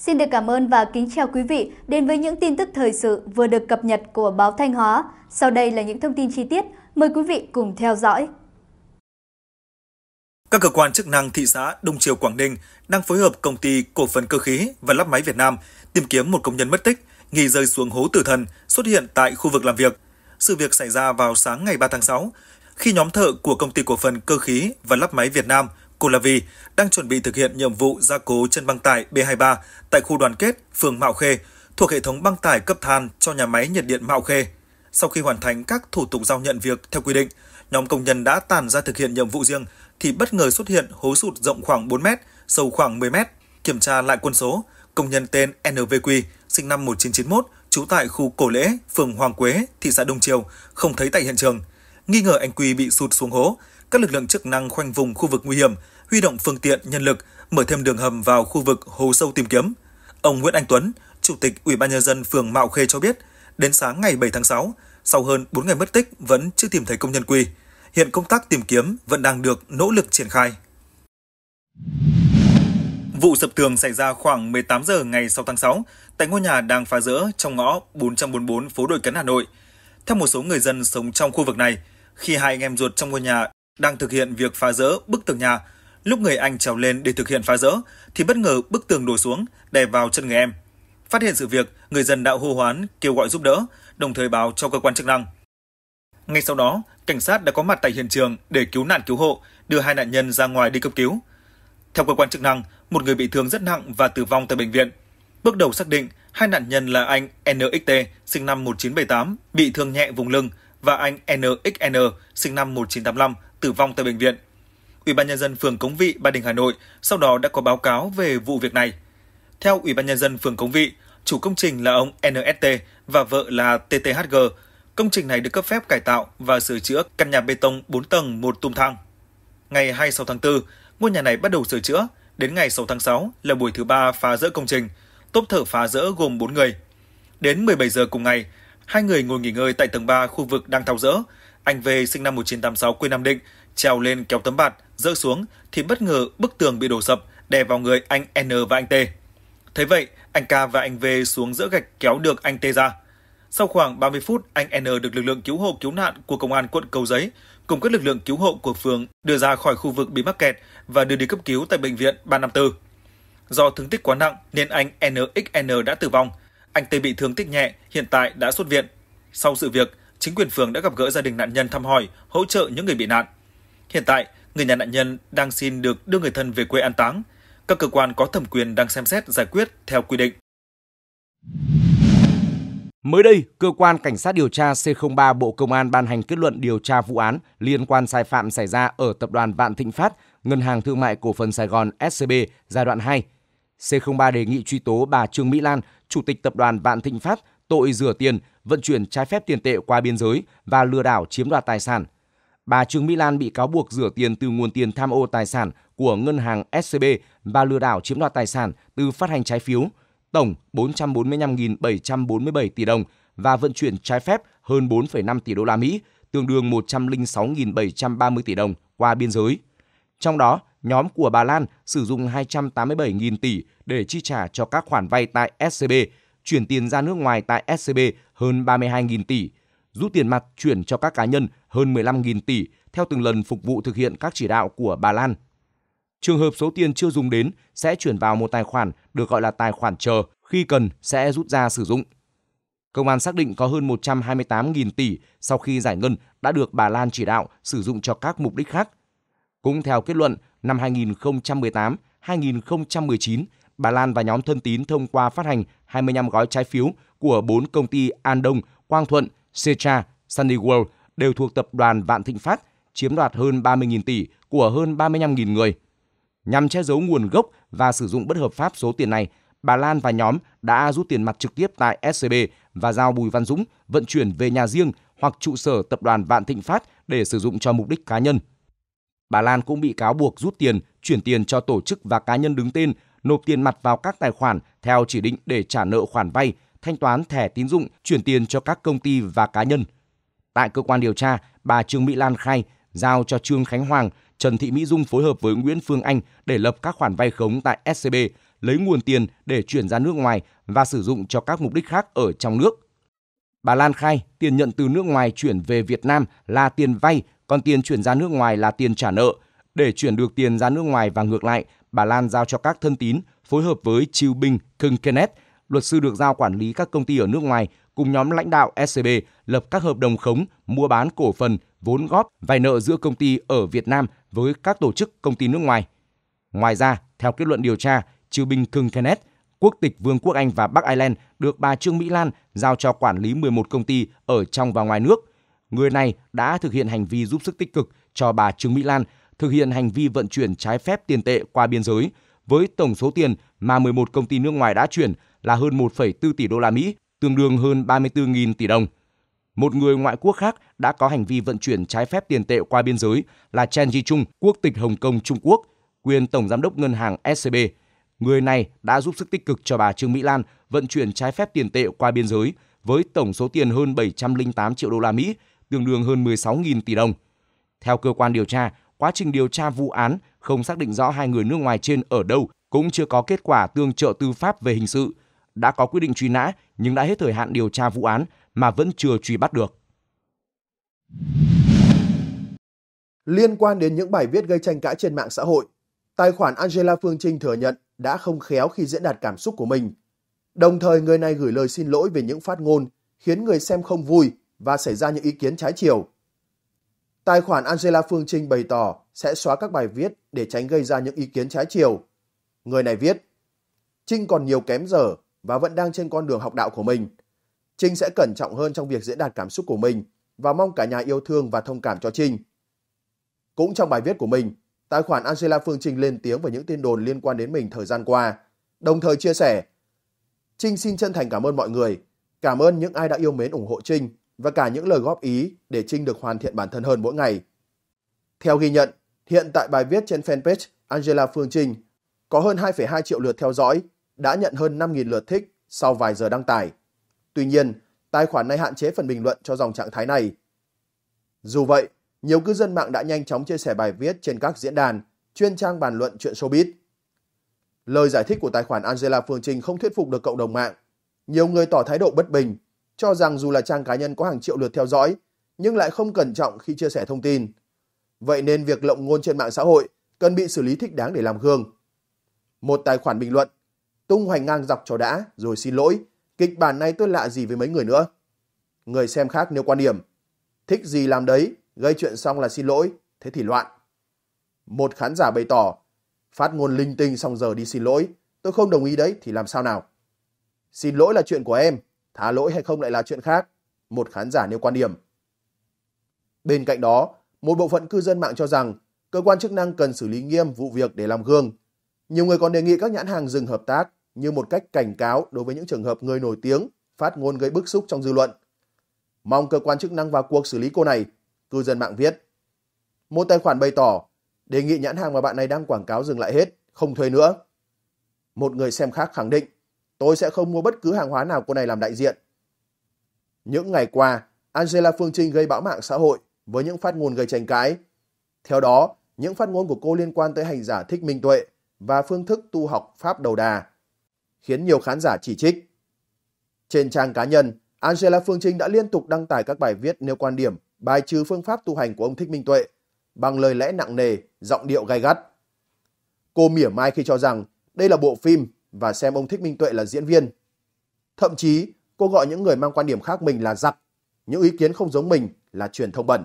Xin được cảm ơn và kính chào quý vị đến với những tin tức thời sự vừa được cập nhật của báo Thanh Hóa. Sau đây là những thông tin chi tiết, mời quý vị cùng theo dõi. Các cơ quan chức năng thị xã Đông Triều Quảng Ninh đang phối hợp công ty cổ phần cơ khí và lắp máy Việt Nam tìm kiếm một công nhân mất tích nghi rơi xuống hố tử thần xuất hiện tại khu vực làm việc. Sự việc xảy ra vào sáng ngày 3 tháng 6 khi nhóm thợ của công ty cổ phần cơ khí và lắp máy Việt Nam Kulavi đang chuẩn bị thực hiện nhiệm vụ gia cố chân băng tải B23 tại khu đoàn kết phường Mạo Khê thuộc hệ thống băng tải cấp than cho nhà máy nhiệt điện Mạo Khê. Sau khi hoàn thành các thủ tục giao nhận việc theo quy định, nhóm công nhân đã tàn ra thực hiện nhiệm vụ riêng thì bất ngờ xuất hiện hố sụt rộng khoảng 4 m sâu khoảng 10 m Kiểm tra lại quân số, công nhân tên NVQ, sinh năm 1991, trú tại khu Cổ Lễ, phường Hoàng Quế, thị xã Đông Triều, không thấy tại hiện trường. Nghi ngờ anh Quy bị sụt xuống hố, các lực lượng chức năng khoanh vùng khu vực nguy hiểm, huy động phương tiện, nhân lực, mở thêm đường hầm vào khu vực hố sâu tìm kiếm. Ông Nguyễn Anh Tuấn, Chủ tịch Ủy ban nhân dân phường Mạo Khê cho biết, đến sáng ngày 7 tháng 6, sau hơn 4 ngày mất tích vẫn chưa tìm thấy công nhân Quy. Hiện công tác tìm kiếm vẫn đang được nỗ lực triển khai. Vụ sập tường xảy ra khoảng 18 giờ ngày 6 tháng 6 tại ngôi nhà đang phá rỡ trong ngõ 444 phố Đội Cấn Hà Nội. Theo một số người dân sống trong khu vực này, khi hai anh em ruột trong ngôi nhà đang thực hiện việc phá rỡ bức tường nhà. Lúc người anh trèo lên để thực hiện phá rỡ, thì bất ngờ bức tường đổ xuống, đè vào chân người em. Phát hiện sự việc, người dân đã hô hoán, kêu gọi giúp đỡ, đồng thời báo cho cơ quan chức năng. Ngay sau đó, cảnh sát đã có mặt tại hiện trường để cứu nạn cứu hộ, đưa hai nạn nhân ra ngoài đi cấp cứu. Theo cơ quan chức năng, một người bị thương rất nặng và tử vong tại bệnh viện. Bước đầu xác định, hai nạn nhân là anh NXT, sinh năm 1978, bị thương nhẹ vùng lưng, và anh NXN, sinh năm 1985, tử vong tại bệnh viện. Ủy ban nhân dân phường Cống Vị, Ba Đình, Hà Nội sau đó đã có báo cáo về vụ việc này. Theo Ủy ban nhân dân phường Cống Vị, chủ công trình là ông NST và vợ là TTHG. Công trình này được cấp phép cải tạo và sửa chữa căn nhà bê tông 4 tầng một tung thang. Ngày 26 tháng 4, ngôi nhà này bắt đầu sửa chữa. Đến ngày 6 tháng 6 là buổi thứ ba phá rỡ công trình. Tốp thở phá rỡ gồm 4 người. Đến 17 giờ cùng ngày, hai người ngồi nghỉ ngơi tại tầng 3 khu vực đang tháo rỡ anh V sinh năm 1986 quê Nam Định, trèo lên kéo tấm bạt, rơi xuống thì bất ngờ bức tường bị đổ sập, đè vào người anh N và anh T. Thế vậy, anh K và anh V xuống giữa gạch kéo được anh T ra. Sau khoảng 30 phút, anh N được lực lượng cứu hộ cứu nạn của công an quận Cầu Giấy cùng các lực lượng cứu hộ của phường đưa ra khỏi khu vực bị mắc kẹt và đưa đi cấp cứu tại bệnh viện 354. Do thương tích quá nặng nên anh NXN đã tử vong. Anh T bị thương tích nhẹ, hiện tại đã xuất viện. Sau sự việc, chính quyền phường đã gặp gỡ gia đình nạn nhân thăm hỏi, hỗ trợ những người bị nạn. Hiện tại, người nhà nạn nhân đang xin được đưa người thân về quê an táng. Các cơ quan có thẩm quyền đang xem xét giải quyết theo quy định. Mới đây, cơ quan cảnh sát điều tra C03 Bộ Công an ban hành kết luận điều tra vụ án liên quan sai phạm xảy ra ở tập đoàn Vạn Thịnh Phát, Ngân hàng Thương mại Cổ phần Sài Gòn SCB giai đoạn 2. C03 đề nghị truy tố bà Trương Mỹ Lan, chủ tịch tập đoàn Vạn Thịnh Phát tội rửa tiền, vận chuyển trái phép tiền tệ qua biên giới và lừa đảo chiếm đoạt tài sản. Bà Trương Mỹ Lan bị cáo buộc rửa tiền từ nguồn tiền tham ô tài sản của ngân hàng SCB và lừa đảo chiếm đoạt tài sản từ phát hành trái phiếu, tổng 445.747 tỷ đồng và vận chuyển trái phép hơn 4,5 tỷ đô la Mỹ, tương đương 106.730 tỷ đồng qua biên giới. Trong đó, nhóm của bà Lan sử dụng 287.000 tỷ để chi trả cho các khoản vay tại SCB chuyển tiền ra nước ngoài tại SCB hơn 32.000 tỷ, rút tiền mặt chuyển cho các cá nhân hơn 15.000 tỷ theo từng lần phục vụ thực hiện các chỉ đạo của bà Lan. Trường hợp số tiền chưa dùng đến sẽ chuyển vào một tài khoản được gọi là tài khoản chờ, khi cần sẽ rút ra sử dụng. Công an xác định có hơn 128.000 tỷ sau khi giải ngân đã được bà Lan chỉ đạo sử dụng cho các mục đích khác. Cũng theo kết luận, năm 2018, 2019 Bà Lan và nhóm thân tín thông qua phát hành 25 gói trái phiếu của 4 công ty An Đông, Quang Thuận, Secha, Sunny World đều thuộc tập đoàn Vạn Thịnh Phát, chiếm đoạt hơn 30.000 tỷ của hơn 35.000 người. Nhằm che giấu nguồn gốc và sử dụng bất hợp pháp số tiền này, bà Lan và nhóm đã rút tiền mặt trực tiếp tại SCB và giao Bùi Văn Dũng vận chuyển về nhà riêng hoặc trụ sở tập đoàn Vạn Thịnh Phát để sử dụng cho mục đích cá nhân. Bà Lan cũng bị cáo buộc rút tiền, chuyển tiền cho tổ chức và cá nhân đứng tên nộp tiền mặt vào các tài khoản theo chỉ định để trả nợ khoản vay, thanh toán thẻ tín dụng, chuyển tiền cho các công ty và cá nhân. Tại cơ quan điều tra, bà Trương Mỹ Lan khai giao cho Trương Khánh Hoàng, Trần Thị Mỹ Dung phối hợp với Nguyễn Phương Anh để lập các khoản vay khống tại SCB, lấy nguồn tiền để chuyển ra nước ngoài và sử dụng cho các mục đích khác ở trong nước. Bà Lan khai tiền nhận từ nước ngoài chuyển về Việt Nam là tiền vay, còn tiền chuyển ra nước ngoài là tiền trả nợ. Để chuyển được tiền ra nước ngoài và ngược lại, bà Lan giao cho các thân tín phối hợp với Chiu Binh Kung Kenneth, luật sư được giao quản lý các công ty ở nước ngoài cùng nhóm lãnh đạo SCB lập các hợp đồng khống mua bán cổ phần, vốn góp, vay nợ giữa công ty ở Việt Nam với các tổ chức công ty nước ngoài. Ngoài ra, theo kết luận điều tra, Chiu Binh Kung Kenneth quốc tịch Vương quốc Anh và Bắc Ireland được bà Trương Mỹ Lan giao cho quản lý 11 công ty ở trong và ngoài nước. Người này đã thực hiện hành vi giúp sức tích cực cho bà Trương Mỹ Lan thực hiện hành vi vận chuyển trái phép tiền tệ qua biên giới với tổng số tiền mà 11 công ty nước ngoài đã chuyển là hơn 1,4 tỷ đô la Mỹ, tương đương hơn 34.000 tỷ đồng. Một người ngoại quốc khác đã có hành vi vận chuyển trái phép tiền tệ qua biên giới là Chen Ji Chung, quốc tịch Hồng Kông, Trung Quốc, quyền tổng giám đốc ngân hàng SCB. Người này đã giúp sức tích cực cho bà Trương Mỹ Lan vận chuyển trái phép tiền tệ qua biên giới với tổng số tiền hơn 708 triệu đô la Mỹ, tương đương hơn 16.000 tỷ đồng. Theo cơ quan điều tra, quá trình điều tra vụ án không xác định rõ hai người nước ngoài trên ở đâu, cũng chưa có kết quả tương trợ tư pháp về hình sự. Đã có quyết định truy nã nhưng đã hết thời hạn điều tra vụ án mà vẫn chưa truy bắt được. Liên quan đến những bài viết gây tranh cãi trên mạng xã hội, tài khoản Angela Phương Trinh thừa nhận đã không khéo khi diễn đạt cảm xúc của mình. Đồng thời người này gửi lời xin lỗi về những phát ngôn khiến người xem không vui và xảy ra những ý kiến trái chiều. Tài khoản Angela Phương Trinh bày tỏ sẽ xóa các bài viết để tránh gây ra những ý kiến trái chiều. Người này viết, Trinh còn nhiều kém dở và vẫn đang trên con đường học đạo của mình. Trinh sẽ cẩn trọng hơn trong việc diễn đạt cảm xúc của mình và mong cả nhà yêu thương và thông cảm cho Trinh. Cũng trong bài viết của mình, tài khoản Angela Phương Trinh lên tiếng về những tin đồn liên quan đến mình thời gian qua, đồng thời chia sẻ Trinh xin chân thành cảm ơn mọi người, cảm ơn những ai đã yêu mến ủng hộ Trinh và cả những lời góp ý để Trinh được hoàn thiện bản thân hơn mỗi ngày. Theo ghi nhận, hiện tại bài viết trên fanpage Angela Phương Trinh có hơn 2,2 triệu lượt theo dõi, đã nhận hơn 5.000 lượt thích sau vài giờ đăng tải. Tuy nhiên, tài khoản này hạn chế phần bình luận cho dòng trạng thái này. Dù vậy, nhiều cư dân mạng đã nhanh chóng chia sẻ bài viết trên các diễn đàn, chuyên trang bàn luận chuyện showbiz. Lời giải thích của tài khoản Angela Phương Trinh không thuyết phục được cộng đồng mạng. Nhiều người tỏ thái độ bất bình, cho rằng dù là trang cá nhân có hàng triệu lượt theo dõi, nhưng lại không cẩn trọng khi chia sẻ thông tin. Vậy nên việc lộng ngôn trên mạng xã hội cần bị xử lý thích đáng để làm gương. Một tài khoản bình luận, tung hoành ngang dọc cho đã rồi xin lỗi, kịch bản này tôi lạ gì với mấy người nữa. Người xem khác nêu quan điểm, thích gì làm đấy, gây chuyện xong là xin lỗi, thế thì loạn. Một khán giả bày tỏ, phát ngôn linh tinh xong giờ đi xin lỗi, tôi không đồng ý đấy thì làm sao nào. Xin lỗi là chuyện của em, Thá lỗi hay không lại là chuyện khác, một khán giả nêu quan điểm. Bên cạnh đó, một bộ phận cư dân mạng cho rằng cơ quan chức năng cần xử lý nghiêm vụ việc để làm gương. Nhiều người còn đề nghị các nhãn hàng dừng hợp tác như một cách cảnh cáo đối với những trường hợp người nổi tiếng phát ngôn gây bức xúc trong dư luận. Mong cơ quan chức năng vào cuộc xử lý cô này, cư dân mạng viết. Một tài khoản bày tỏ, đề nghị nhãn hàng mà bạn này đang quảng cáo dừng lại hết, không thuê nữa. Một người xem khác khẳng định, tôi sẽ không mua bất cứ hàng hóa nào cô này làm đại diện. Những ngày qua, Angela Phương Trinh gây bão mạng xã hội với những phát ngôn gây tranh cãi. Theo đó, những phát ngôn của cô liên quan tới hành giả thích minh tuệ và phương thức tu học Pháp đầu đà, khiến nhiều khán giả chỉ trích. Trên trang cá nhân, Angela Phương Trinh đã liên tục đăng tải các bài viết nêu quan điểm bài trừ phương pháp tu hành của ông Thích Minh Tuệ bằng lời lẽ nặng nề, giọng điệu gay gắt. Cô mỉa mai khi cho rằng đây là bộ phim và xem ông Thích Minh Tuệ là diễn viên. Thậm chí, cô gọi những người mang quan điểm khác mình là giặc, những ý kiến không giống mình là truyền thông bẩn.